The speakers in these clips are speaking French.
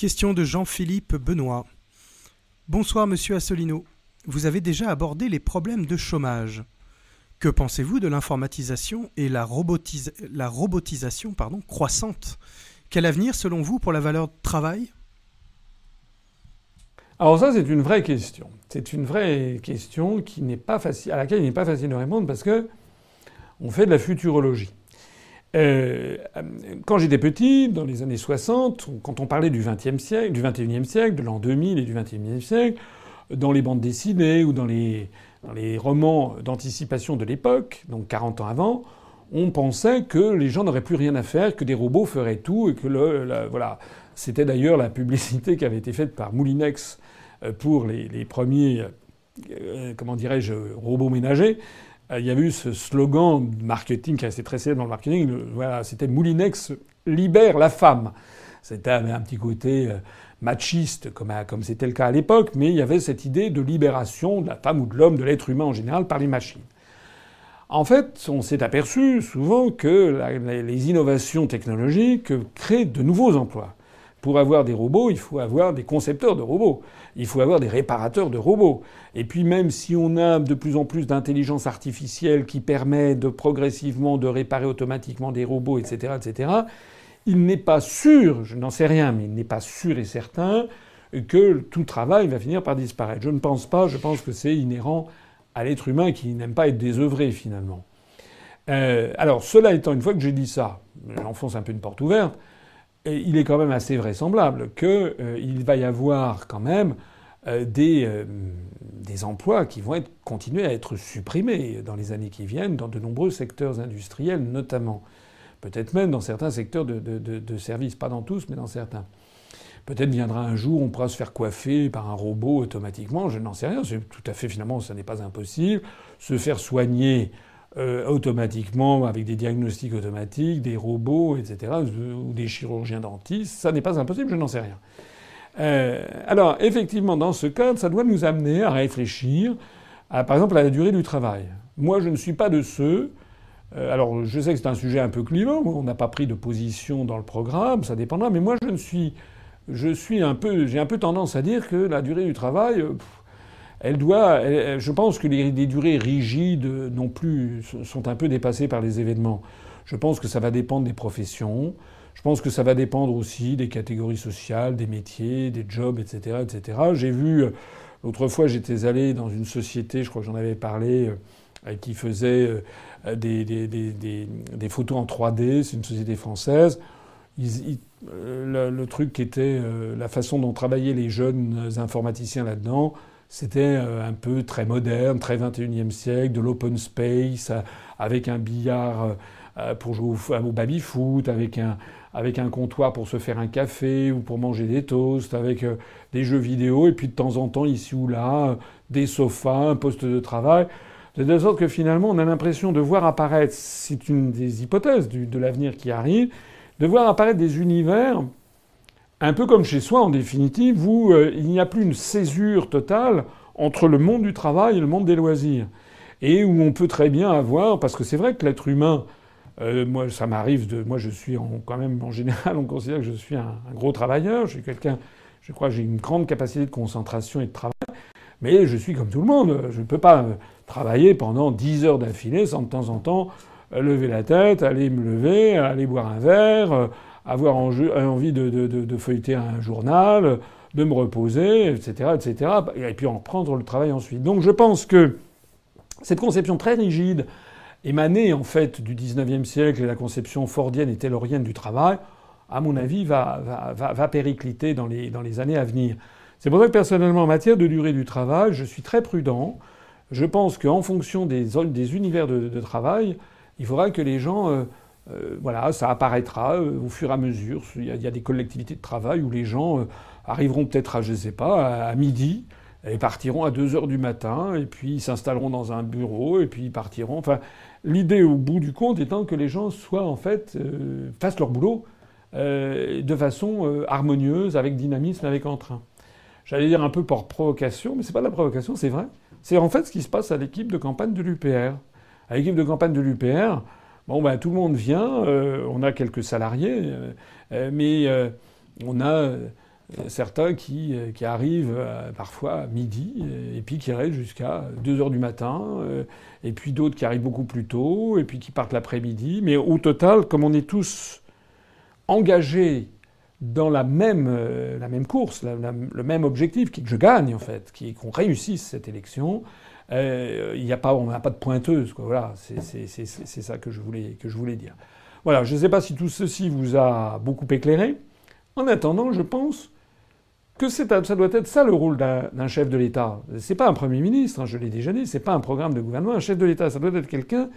Question de Jean-Philippe Benoît. Bonsoir Monsieur Assolino. Vous avez déjà abordé les problèmes de chômage. Que pensez-vous de l'informatisation et la, robotisation pardon, croissante Quel avenir selon vous pour la valeur de travail alors ça, c'est une vraie question. C'est une vraie question qui n'est pas facile, à laquelle il n'est pas facile de répondre parce que on fait de la futurologie. Euh, quand j'étais petit, dans les années 60, quand on parlait du XXe siècle, du XXIe siècle, de l'an 2000 et du XXIe siècle, dans les bandes dessinées ou dans les, romans d'anticipation de l'époque, donc 40 ans avant, on pensait que les gens n'auraient plus rien à faire, que des robots feraient tout et que le, voilà. C'était d'ailleurs la publicité qui avait été faite par Moulinex euh, pour les, premiers, euh, comment dirais-je, robots ménagers. Euh, il y avait eu ce slogan marketing qui restait très célèbre dans le marketing. voilà, c'était Moulinex libère la femme. C'était un petit côté euh, machiste euh, comme, c'était le cas à l'époque, mais il y avait cette idée de libération de la femme ou de l'homme, de l'être humain en général par les machines. En fait, on s'est aperçu souvent que les innovations technologiques créent de nouveaux emplois. Pour avoir des robots, il faut avoir des concepteurs de robots, il faut avoir des réparateurs de robots. Et puis même si on a de plus en plus d'intelligence artificielle qui permet de progressivement de réparer automatiquement des robots, etc., etc., il n'est pas sûr, je n'en sais rien, mais il n'est pas sûr et certain que tout travail va finir par disparaître. Je ne pense pas, je pense que c'est inhérent à l'être humain qui n'aime pas être désœuvré finalement. Euh, alors cela étant, une fois que j'ai dit ça, j'enfonce un peu une porte ouverte, il est quand même assez vraisemblable qu'il euh, va y avoir quand même euh, euh, des, emplois qui vont continuer à être supprimés dans les années qui viennent, dans de nombreux secteurs industriels notamment. Peut-être même dans certains secteurs de, services, pas dans tous, mais dans certains. Peut-être viendra un jour, on pourra se faire coiffer par un robot automatiquement, je n'en sais rien, tout à fait finalement, ce n'est pas impossible. Se faire soigner euh, automatiquement, avec des diagnostics automatiques, des robots, etc., ou des chirurgiens dentistes. Ça n'est pas impossible, je n'en sais rien. Euh, alors, effectivement, dans ce cadre, ça doit nous amener à réfléchir, à, par exemple, à la durée du travail. Moi, je ne suis pas de ceux. Euh, alors, je sais que c'est un sujet un peu clivant. On n'a pas pris de position dans le programme, ça dépendra. Mais moi, je ne suis, je suis un peu, j'ai un peu tendance à dire que la durée du travail elle doit, je pense que les, durées rigides non plus sont un peu dépassées par les événements. Je pense que ça va dépendre des professions. Je pense que ça va dépendre aussi des catégories sociales, des métiers, des jobs, etc., etc. J'ai vu euh, autrefois j'étais allé dans une société, je crois que j'en avais parlé, euh, euh, qui faisait des, photos en 3D. C'est une société française. le, le, truc qui était la façon dont travaillaient les jeunes informaticiens là-dedans c'était euh, un peu très moderne, très 21e siècle, de l'open space, euh, avec un billard euh, pour jouer au, baby-foot, avec un, comptoir pour se faire un café ou pour manger des toasts, avec des jeux vidéo, et puis de temps en temps, ici ou là, des sofas, un poste de travail. De telle sorte que finalement, on a l'impression de voir apparaître, c'est une des hypothèses de l'avenir qui arrive, de voir apparaître des univers un peu comme chez soi, en définitive, où euh, il n'y a plus une césure totale entre le monde du travail et le monde des loisirs. Et où on peut très bien avoir, parce que c'est vrai que l'être humain, euh, moi ça m'arrive de. Moi je suis en... quand même, en général, on considère que je suis un, gros travailleur, je suis quelqu'un, je crois que j'ai une grande capacité de concentration et de travail, mais je suis comme tout le monde, je ne peux pas euh, travailler pendant 10 heures d'affilée sans de temps en temps lever la tête, aller me lever, aller boire un verre avoir en jeu, envie de, feuilleter un journal, de me reposer, etc., etc., et puis en reprendre le travail ensuite. Donc je pense que cette conception très rigide, émanée en fait du 19e siècle et la conception fordienne et taylorienne du travail, à mon avis, va, péricliter dans les, dans les années à venir. C'est pour ça que personnellement, en matière de durée du travail, je suis très prudent. Je pense qu'en fonction des, des univers de, travail, il faudra que les gens euh, euh, voilà, ça apparaîtra euh, au fur et à mesure. Il y, a, des collectivités de travail où les gens euh, arriveront peut-être à, je sais pas, à, midi et partiront à 2 heures du matin et puis ils s'installeront dans un bureau et puis ils partiront. Enfin, l'idée au bout du compte étant que les gens soient en fait, fassent leur boulot de façon harmonieuse, avec dynamisme, avec entrain. J'allais dire un peu par provocation, mais c'est pas de la provocation, c'est vrai. C'est en fait ce qui se passe à l'équipe de campagne de l'UPR. À l'équipe de campagne de l'UPR, Bon, ben, tout le monde vient, euh, on a quelques salariés, euh, euh, mais on a certains qui, arrivent parfois à midi et puis qui restent jusqu'à 2 heures du matin, et puis d'autres qui arrivent beaucoup plus tôt, et puis qui partent l'après-midi. Mais au total, comme on est tous engagés dans la même, course, le même objectif, qui que je gagne en fait, qui qu'on réussisse cette élection, euh, il n'y a pas, on n'a pas de pointeuse. Quoi. Voilà, c'est ça que je voulais, que je voulais dire. Voilà, je ne sais pas si tout ceci vous a beaucoup éclairé. En attendant, je pense que ça doit être ça le rôle d'un chef de l'État. C'est pas un Premier ministre, hein, je l'ai déjà dit, c'est pas un programme de gouvernement. Un chef de l'État, ça doit être quelqu'un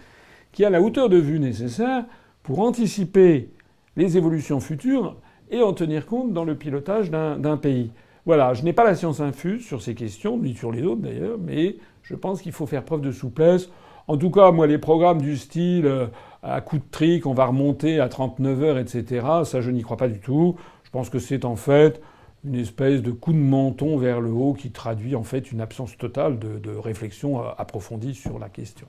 qui a la hauteur de vue nécessaire pour anticiper les évolutions futures et en tenir compte dans le pilotage d'un pays. Voilà, je n'ai pas la science infuse sur ces questions, ni sur les autres d'ailleurs, mais je pense qu'il faut faire preuve de souplesse. En tout cas, moi, les programmes du style euh, à coup de trick, on va remonter à 39 heures, etc., ça, je n'y crois pas du tout. Je pense que c'est en fait une espèce de coup de menton vers le haut qui traduit en fait une absence totale de réflexion euh, approfondie sur la question.